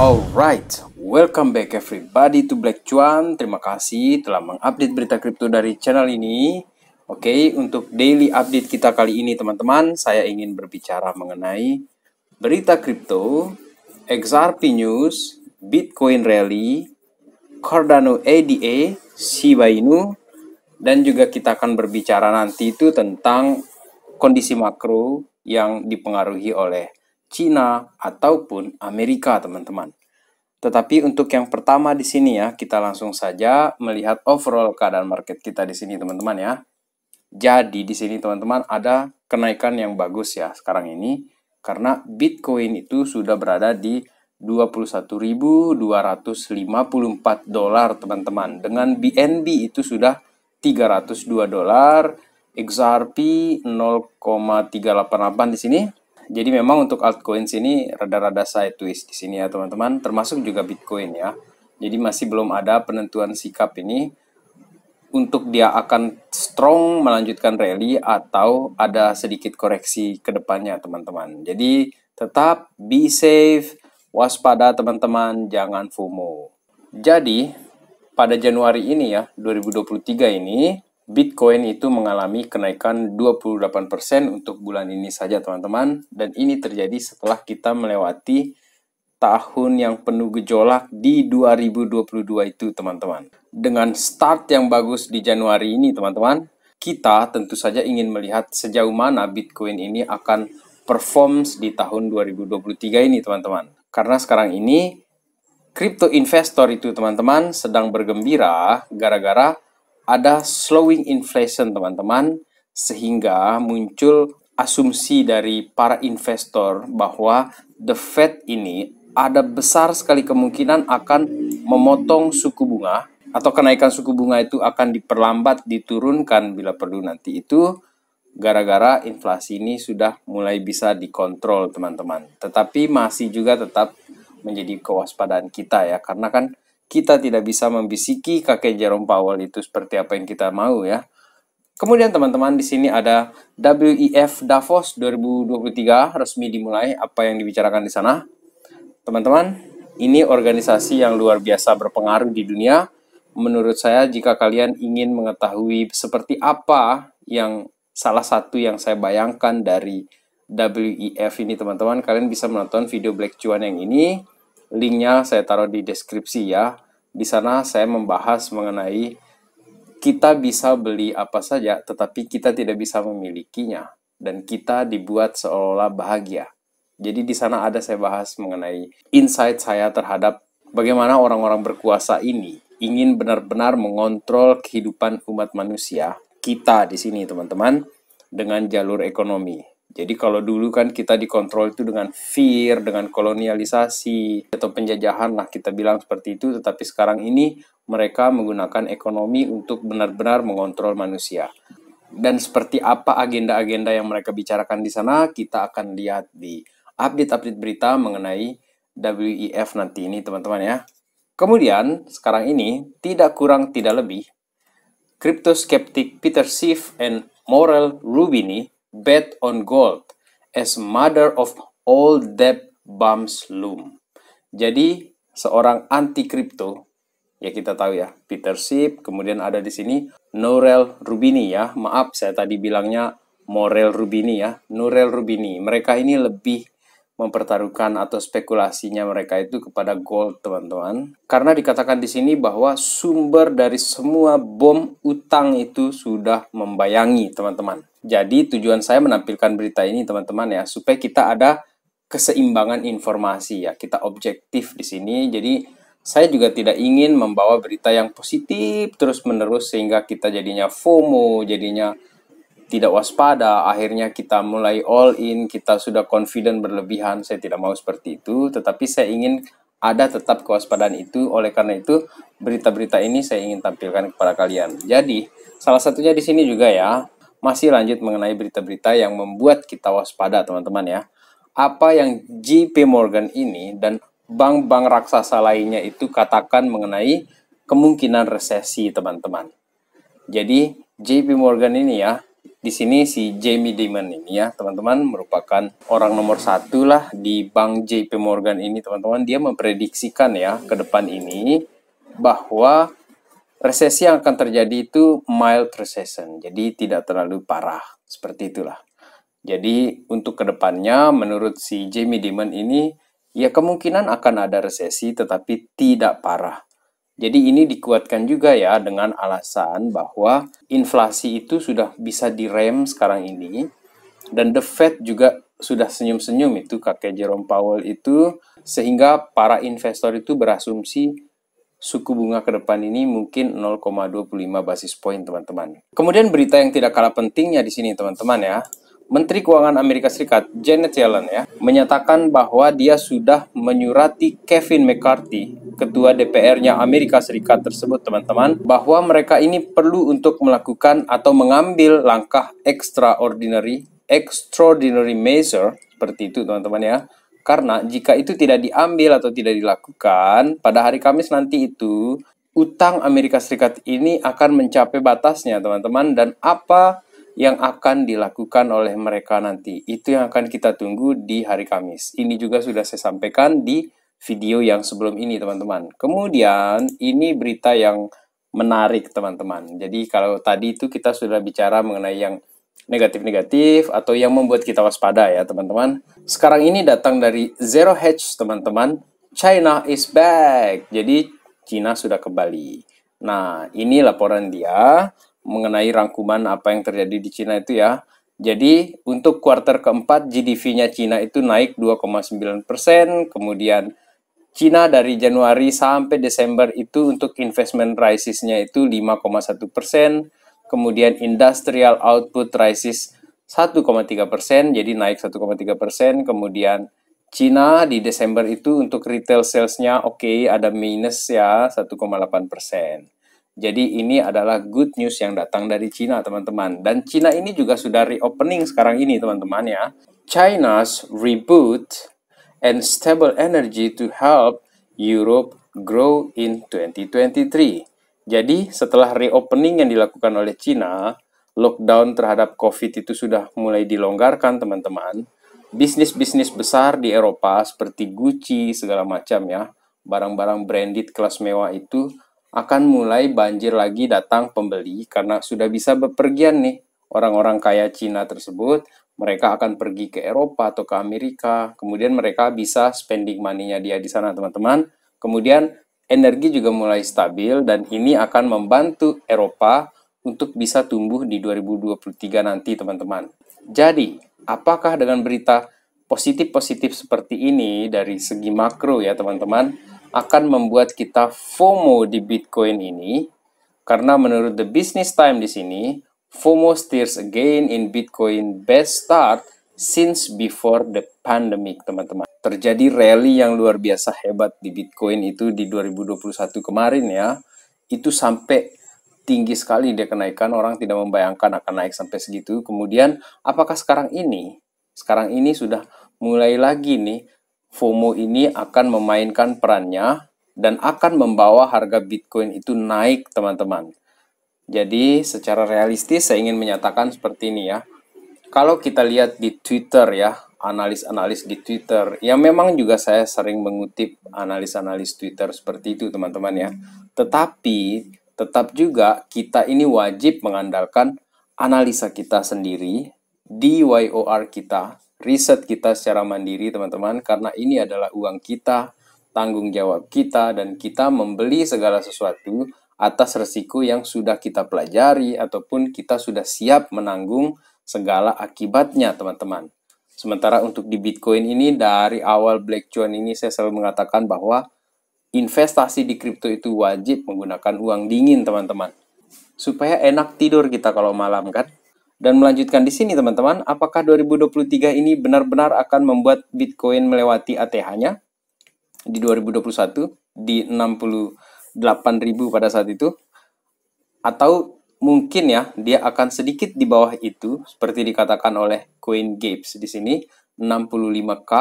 Alright, welcome back everybody to Black Cuan. Terima kasih telah mengupdate berita kripto dari channel ini. Oke, okay, untuk daily update kita kali ini teman-teman, saya ingin berbicara mengenai berita kripto, XRP News, Bitcoin Rally, Cardano ADA, Shiba Inu, dan juga kita akan berbicara nanti itu tentang kondisi makro yang dipengaruhi oleh Cina, ataupun Amerika, teman-teman. Tetapi untuk yang pertama di sini ya, kita langsung saja melihat overall keadaan market kita di sini, teman-teman ya. Jadi di sini teman-teman ada kenaikan yang bagus ya sekarang ini karena Bitcoin itu sudah berada di 21.254 dolar teman-teman. Dengan BNB itu sudah 302 dolar, XRP 0,388 di sini jadi memang untuk altcoins ini rada-rada twist di sini ya teman-teman, termasuk juga Bitcoin ya. Jadi masih belum ada penentuan sikap ini untuk dia akan strong melanjutkan rally atau ada sedikit koreksi ke depannya teman-teman. Jadi tetap be safe, waspada teman-teman, jangan FOMO. Jadi pada Januari ini ya, 2023 ini Bitcoin itu mengalami kenaikan 28% untuk bulan ini saja teman-teman dan ini terjadi setelah kita melewati tahun yang penuh gejolak di 2022 itu teman-teman. Dengan start yang bagus di Januari ini teman-teman, kita tentu saja ingin melihat sejauh mana Bitcoin ini akan perform di tahun 2023 ini teman-teman. Karena sekarang ini crypto investor itu teman-teman sedang bergembira gara-gara ada slowing inflation teman-teman sehingga muncul asumsi dari para investor bahwa the Fed ini ada besar sekali kemungkinan akan memotong suku bunga atau kenaikan suku bunga itu akan diperlambat diturunkan bila perlu nanti itu gara-gara inflasi ini sudah mulai bisa dikontrol teman-teman. Tetapi masih juga tetap menjadi kewaspadaan kita ya karena kan kita tidak bisa membisiki kakek Jerome Powell itu seperti apa yang kita mau ya. Kemudian teman-teman di sini ada WEF Davos 2023 resmi dimulai apa yang dibicarakan di sana. Teman-teman, ini organisasi yang luar biasa berpengaruh di dunia. Menurut saya jika kalian ingin mengetahui seperti apa yang salah satu yang saya bayangkan dari WEF ini teman-teman, kalian bisa menonton video Black Cuan yang ini Linknya saya taruh di deskripsi ya. Di sana saya membahas mengenai kita bisa beli apa saja, tetapi kita tidak bisa memilikinya. Dan kita dibuat seolah-olah bahagia. Jadi di sana ada saya bahas mengenai insight saya terhadap bagaimana orang-orang berkuasa ini ingin benar-benar mengontrol kehidupan umat manusia kita di sini teman-teman dengan jalur ekonomi. Jadi kalau dulu kan kita dikontrol itu dengan fear, dengan kolonialisasi atau penjajahan lah kita bilang seperti itu. Tetapi sekarang ini mereka menggunakan ekonomi untuk benar-benar mengontrol manusia. Dan seperti apa agenda-agenda yang mereka bicarakan di sana, kita akan lihat di update-update berita mengenai WEF nanti ini teman-teman ya. Kemudian sekarang ini tidak kurang tidak lebih, crypto skeptic Peter Schiff and Morel Rubini bet on gold as mother of all debt bombs loom. Jadi seorang anti kripto ya kita tahu ya Peter Sip kemudian ada di sini Norel Rubini ya maaf saya tadi bilangnya Morel Rubini ya Norel Rubini mereka ini lebih mempertaruhkan atau spekulasinya mereka itu kepada gold teman-teman karena dikatakan di sini bahwa sumber dari semua bom utang itu sudah membayangi teman-teman jadi tujuan saya menampilkan berita ini teman-teman ya supaya kita ada keseimbangan informasi ya. Kita objektif di sini. Jadi saya juga tidak ingin membawa berita yang positif terus-menerus sehingga kita jadinya FOMO, jadinya tidak waspada, akhirnya kita mulai all in, kita sudah confident berlebihan. Saya tidak mau seperti itu, tetapi saya ingin ada tetap kewaspadaan itu. Oleh karena itu, berita-berita ini saya ingin tampilkan kepada kalian. Jadi, salah satunya di sini juga ya. Masih lanjut mengenai berita-berita yang membuat kita waspada, teman-teman ya. Apa yang JP Morgan ini dan bank-bank raksasa lainnya itu katakan mengenai kemungkinan resesi, teman-teman. Jadi, JP Morgan ini ya, di sini si Jamie Dimon ini ya, teman-teman, merupakan orang nomor satu lah di bank JP Morgan ini, teman-teman. Dia memprediksikan ya ke depan ini bahwa resesi yang akan terjadi itu mild recession, jadi tidak terlalu parah, seperti itulah. Jadi untuk kedepannya menurut si Jamie Dimon ini, ya kemungkinan akan ada resesi tetapi tidak parah. Jadi ini dikuatkan juga ya dengan alasan bahwa inflasi itu sudah bisa direm sekarang ini dan The Fed juga sudah senyum-senyum itu kakek Jerome Powell itu sehingga para investor itu berasumsi suku bunga ke depan ini mungkin 0,25 basis point teman-teman. Kemudian berita yang tidak kalah pentingnya di sini teman-teman ya. Menteri Keuangan Amerika Serikat Janet Yellen ya menyatakan bahwa dia sudah menyurati Kevin McCarthy, ketua DPR-nya Amerika Serikat tersebut teman-teman, bahwa mereka ini perlu untuk melakukan atau mengambil langkah extraordinary extraordinary measure seperti itu teman-teman ya karena jika itu tidak diambil atau tidak dilakukan, pada hari Kamis nanti itu utang Amerika Serikat ini akan mencapai batasnya, teman-teman. Dan apa yang akan dilakukan oleh mereka nanti? Itu yang akan kita tunggu di hari Kamis. Ini juga sudah saya sampaikan di video yang sebelum ini, teman-teman. Kemudian, ini berita yang menarik, teman-teman. Jadi, kalau tadi itu kita sudah bicara mengenai yang negatif-negatif atau yang membuat kita waspada ya teman-teman. Sekarang ini datang dari Zero Hedge teman-teman. China is back. Jadi Cina sudah kembali. Nah, ini laporan dia mengenai rangkuman apa yang terjadi di Cina itu ya. Jadi untuk kuartal keempat GDP-nya Cina itu naik 2,9 persen. Kemudian Cina dari Januari sampai Desember itu untuk investment rises-nya itu 5,1 persen kemudian industrial output rises 1,3 persen, jadi naik 1,3 persen, kemudian Cina di Desember itu untuk retail salesnya oke okay, ada minus ya 1,8 persen. Jadi ini adalah good news yang datang dari Cina teman-teman. Dan Cina ini juga sudah reopening sekarang ini teman-teman ya. China's reboot and stable energy to help Europe grow in 2023. Jadi setelah reopening yang dilakukan oleh Cina, lockdown terhadap COVID itu sudah mulai dilonggarkan teman-teman. Bisnis-bisnis besar di Eropa seperti Gucci segala macam ya, barang-barang branded kelas mewah itu akan mulai banjir lagi datang pembeli karena sudah bisa bepergian nih orang-orang kaya Cina tersebut. Mereka akan pergi ke Eropa atau ke Amerika, kemudian mereka bisa spending money-nya dia di sana teman-teman. Kemudian energi juga mulai stabil dan ini akan membantu Eropa untuk bisa tumbuh di 2023 nanti teman-teman. Jadi, apakah dengan berita positif-positif seperti ini dari segi makro ya teman-teman akan membuat kita FOMO di Bitcoin ini? Karena menurut The Business Time di sini, FOMO steers again in Bitcoin best start since before the pandemic, teman-teman. Terjadi rally yang luar biasa hebat di Bitcoin itu di 2021 kemarin ya. Itu sampai tinggi sekali dia kenaikan, orang tidak membayangkan akan naik sampai segitu. Kemudian apakah sekarang ini? Sekarang ini sudah mulai lagi nih FOMO ini akan memainkan perannya dan akan membawa harga Bitcoin itu naik, teman-teman. Jadi secara realistis saya ingin menyatakan seperti ini ya kalau kita lihat di Twitter ya, analis-analis di Twitter, yang memang juga saya sering mengutip analis-analis Twitter seperti itu teman-teman ya. Tetapi tetap juga kita ini wajib mengandalkan analisa kita sendiri, DYOR kita, riset kita secara mandiri teman-teman, karena ini adalah uang kita, tanggung jawab kita, dan kita membeli segala sesuatu atas resiko yang sudah kita pelajari ataupun kita sudah siap menanggung segala akibatnya teman-teman. Sementara untuk di Bitcoin ini dari awal Black Chuan ini saya selalu mengatakan bahwa investasi di kripto itu wajib menggunakan uang dingin teman-teman. Supaya enak tidur kita kalau malam kan. Dan melanjutkan di sini teman-teman, apakah 2023 ini benar-benar akan membuat Bitcoin melewati ATH-nya di 2021 di 68.000 pada saat itu? Atau mungkin ya dia akan sedikit di bawah itu seperti dikatakan oleh Queen di sini 65k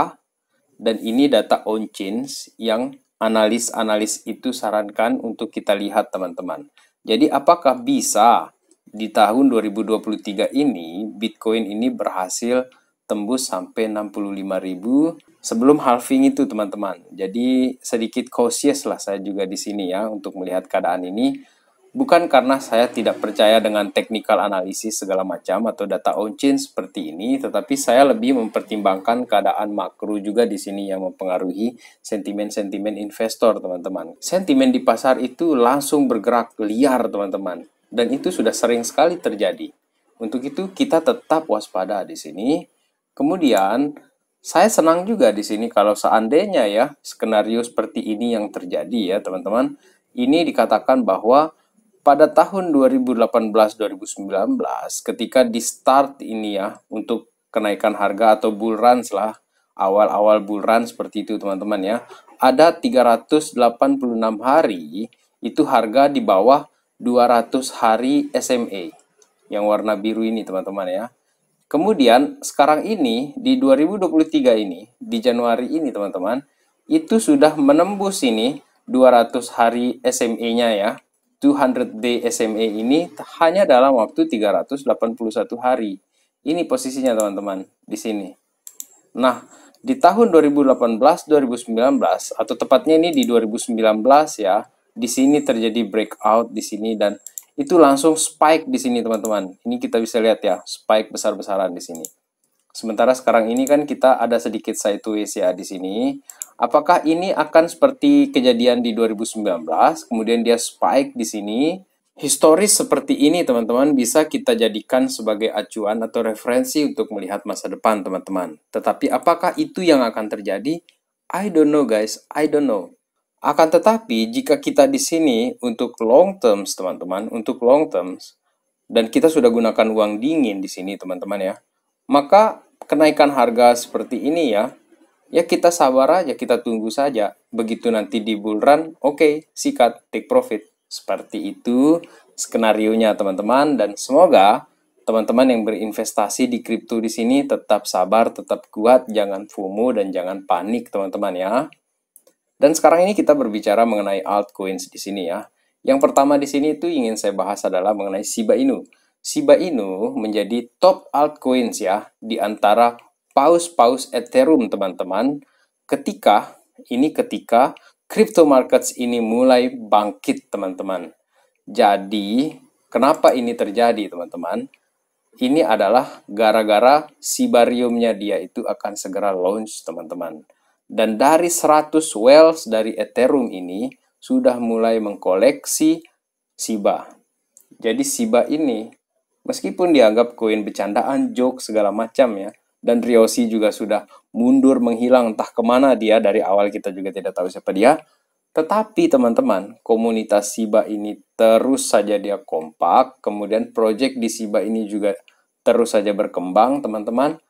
dan ini data on chains yang analis-analis itu sarankan untuk kita lihat teman-teman. Jadi apakah bisa di tahun 2023 ini Bitcoin ini berhasil tembus sampai 65.000 sebelum halving itu teman-teman. Jadi sedikit cautious lah saya juga di sini ya untuk melihat keadaan ini Bukan karena saya tidak percaya dengan teknikal analisis segala macam atau data on-chain seperti ini, tetapi saya lebih mempertimbangkan keadaan makro juga di sini yang mempengaruhi sentimen-sentimen investor, teman-teman. Sentimen di pasar itu langsung bergerak liar, teman-teman. Dan itu sudah sering sekali terjadi. Untuk itu kita tetap waspada di sini. Kemudian, saya senang juga di sini kalau seandainya ya skenario seperti ini yang terjadi ya, teman-teman. Ini dikatakan bahwa pada tahun 2018-2019 ketika di start ini ya untuk kenaikan harga atau bull runs lah awal-awal bull run seperti itu teman-teman ya ada 386 hari itu harga di bawah 200 hari SMA yang warna biru ini teman-teman ya kemudian sekarang ini di 2023 ini di Januari ini teman-teman itu sudah menembus ini 200 hari SMA-nya ya 200 day SMA ini hanya dalam waktu 381 hari. Ini posisinya teman-teman di sini. Nah, di tahun 2018-2019 atau tepatnya ini di 2019 ya, di sini terjadi breakout di sini dan itu langsung spike di sini teman-teman. Ini kita bisa lihat ya, spike besar-besaran di sini. Sementara sekarang ini kan kita ada sedikit sideways ya di sini. Apakah ini akan seperti kejadian di 2019, kemudian dia spike di sini. Historis seperti ini teman-teman bisa kita jadikan sebagai acuan atau referensi untuk melihat masa depan teman-teman. Tetapi apakah itu yang akan terjadi? I don't know guys, I don't know. Akan tetapi jika kita di sini untuk long terms teman-teman, untuk long terms, dan kita sudah gunakan uang dingin di sini teman-teman ya, maka kenaikan harga seperti ini ya, ya kita sabar aja, kita tunggu saja. Begitu nanti di bull run, oke, okay, sikat, take profit. Seperti itu skenario nya teman-teman dan semoga teman-teman yang berinvestasi di kripto di sini tetap sabar, tetap kuat, jangan FOMO dan jangan panik teman-teman ya. Dan sekarang ini kita berbicara mengenai altcoins di sini ya. Yang pertama di sini itu ingin saya bahas adalah mengenai Shiba Inu. Shiba Inu menjadi top altcoins ya di antara paus-paus Ethereum teman-teman ketika ini ketika crypto markets ini mulai bangkit teman-teman. Jadi, kenapa ini terjadi teman-teman? Ini adalah gara-gara Sibariumnya dia itu akan segera launch teman-teman. Dan dari 100 wells dari Ethereum ini sudah mulai mengkoleksi Siba. Jadi Siba ini Meskipun dianggap koin bercandaan, joke, segala macam ya. Dan Ryoshi juga sudah mundur menghilang entah kemana dia dari awal kita juga tidak tahu siapa dia. Tetapi teman-teman, komunitas Siba ini terus saja dia kompak, kemudian project di Siba ini juga terus saja berkembang teman-teman.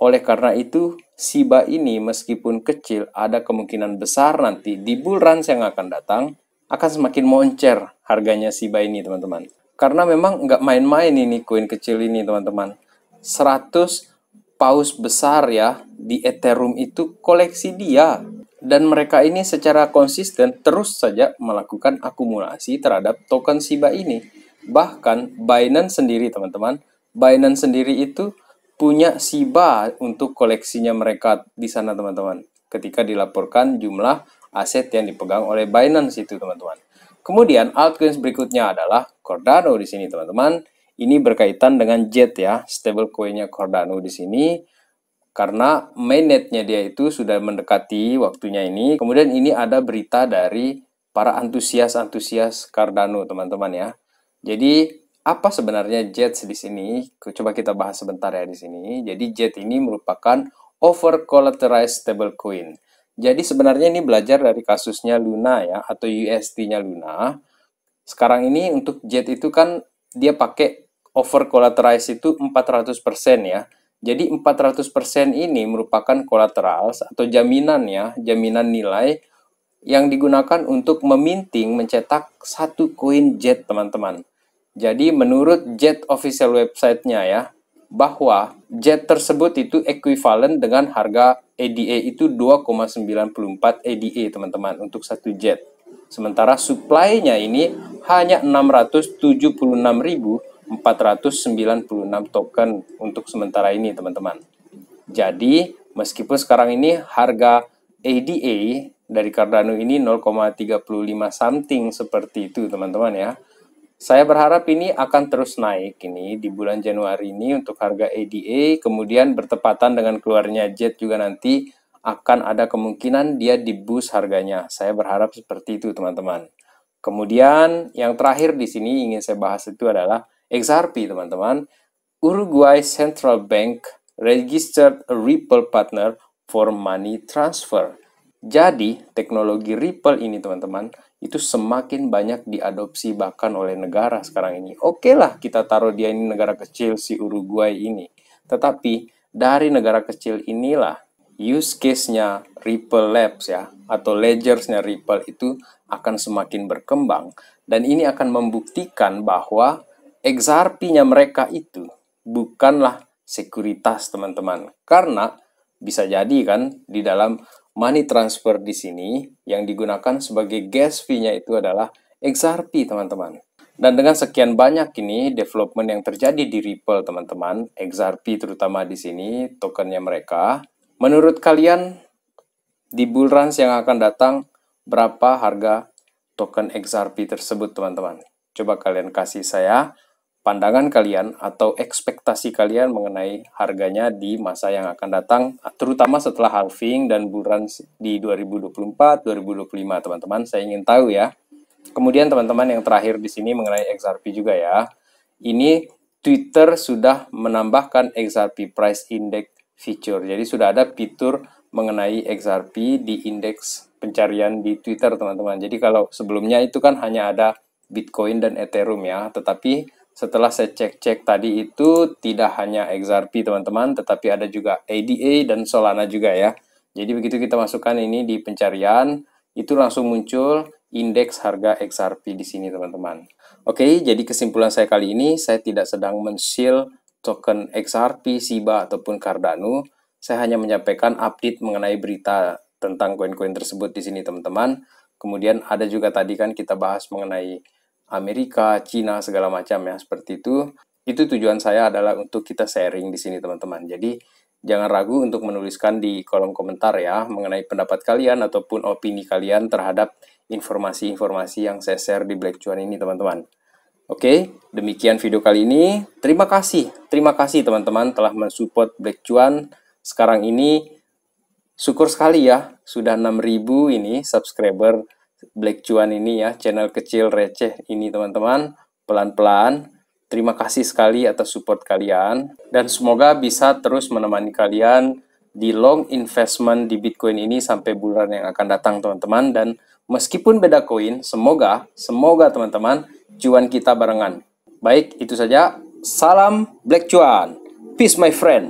Oleh karena itu, Siba ini meskipun kecil ada kemungkinan besar nanti di bulan yang akan datang akan semakin moncer harganya Siba ini teman-teman. Karena memang nggak main-main ini koin kecil ini teman-teman. 100 paus besar ya di Ethereum itu koleksi dia. Dan mereka ini secara konsisten terus saja melakukan akumulasi terhadap token Shiba ini. Bahkan Binance sendiri teman-teman, Binance sendiri itu punya Shiba untuk koleksinya mereka di sana teman-teman. Ketika dilaporkan jumlah aset yang dipegang oleh Binance itu teman-teman. Kemudian altcoins berikutnya adalah Cardano di sini teman-teman. Ini berkaitan dengan JET ya, stablecoinnya Cardano di sini karena mainnetnya dia itu sudah mendekati waktunya ini. Kemudian ini ada berita dari para antusias-antusias Cardano teman-teman ya. Jadi apa sebenarnya JET di sini? Coba kita bahas sebentar ya di sini. Jadi JET ini merupakan over collateralized stablecoin. Jadi sebenarnya ini belajar dari kasusnya Luna ya, atau UST-nya Luna. Sekarang ini untuk JET itu kan dia pakai over collateralized itu 400% ya. Jadi 400% ini merupakan kolateral atau jaminan ya, jaminan nilai yang digunakan untuk meminting mencetak satu koin JET teman-teman. Jadi menurut JET official websitenya ya, bahwa JET tersebut itu equivalent dengan harga EDA itu 2,94 EDA teman-teman untuk satu jet. Sementara supply-nya ini hanya 676.496 token untuk sementara ini teman-teman. Jadi meskipun sekarang ini harga ADA dari Cardano ini 0,35 something seperti itu teman-teman ya. Saya berharap ini akan terus naik ini di bulan Januari ini untuk harga ADA, kemudian bertepatan dengan keluarnya JET juga nanti akan ada kemungkinan dia di dibus harganya. Saya berharap seperti itu teman-teman. Kemudian yang terakhir di sini ingin saya bahas itu adalah XRP teman-teman. Uruguay Central Bank registered a Ripple partner for money transfer. Jadi, teknologi Ripple ini teman-teman itu semakin banyak diadopsi bahkan oleh negara sekarang ini. Oke okay lah kita taruh dia ini negara kecil si Uruguay ini. Tetapi dari negara kecil inilah use case-nya Ripple Labs ya atau ledgers-nya Ripple itu akan semakin berkembang dan ini akan membuktikan bahwa XRP-nya mereka itu bukanlah sekuritas teman-teman. Karena bisa jadi kan di dalam money transfer di sini yang digunakan sebagai gas fee-nya itu adalah XRP, teman-teman. Dan dengan sekian banyak ini development yang terjadi di Ripple, teman-teman, XRP terutama di sini tokennya mereka. Menurut kalian di bull runs yang akan datang berapa harga token XRP tersebut, teman-teman? Coba kalian kasih saya pandangan kalian atau ekspektasi kalian mengenai harganya di masa yang akan datang, terutama setelah halving dan bulan di 2024, 2025, teman-teman. Saya ingin tahu ya. Kemudian teman-teman yang terakhir di sini mengenai XRP juga ya. Ini Twitter sudah menambahkan XRP Price Index feature. Jadi sudah ada fitur mengenai XRP di indeks pencarian di Twitter, teman-teman. Jadi kalau sebelumnya itu kan hanya ada Bitcoin dan Ethereum ya, tetapi setelah saya cek-cek tadi itu tidak hanya XRP teman-teman, tetapi ada juga ADA dan Solana juga ya. Jadi begitu kita masukkan ini di pencarian, itu langsung muncul indeks harga XRP di sini teman-teman. Oke, jadi kesimpulan saya kali ini, saya tidak sedang mensil token XRP, SIBA, ataupun Cardano. Saya hanya menyampaikan update mengenai berita tentang koin-koin tersebut di sini teman-teman. Kemudian ada juga tadi kan kita bahas mengenai Amerika, Cina, segala macam ya, seperti itu. Itu tujuan saya adalah untuk kita sharing di sini teman-teman. Jadi jangan ragu untuk menuliskan di kolom komentar ya mengenai pendapat kalian ataupun opini kalian terhadap informasi-informasi yang saya share di Black Cuan ini teman-teman. Oke, demikian video kali ini. Terima kasih, terima kasih teman-teman telah mensupport Black Cuan. Sekarang ini syukur sekali ya, sudah 6000 ini subscriber Black Cuan ini ya, channel kecil receh ini teman-teman, pelan-pelan. Terima kasih sekali atas support kalian dan semoga bisa terus menemani kalian di long investment di Bitcoin ini sampai bulan yang akan datang teman-teman dan meskipun beda koin, semoga semoga teman-teman cuan kita barengan. Baik, itu saja. Salam Black Cuan. Peace my friend.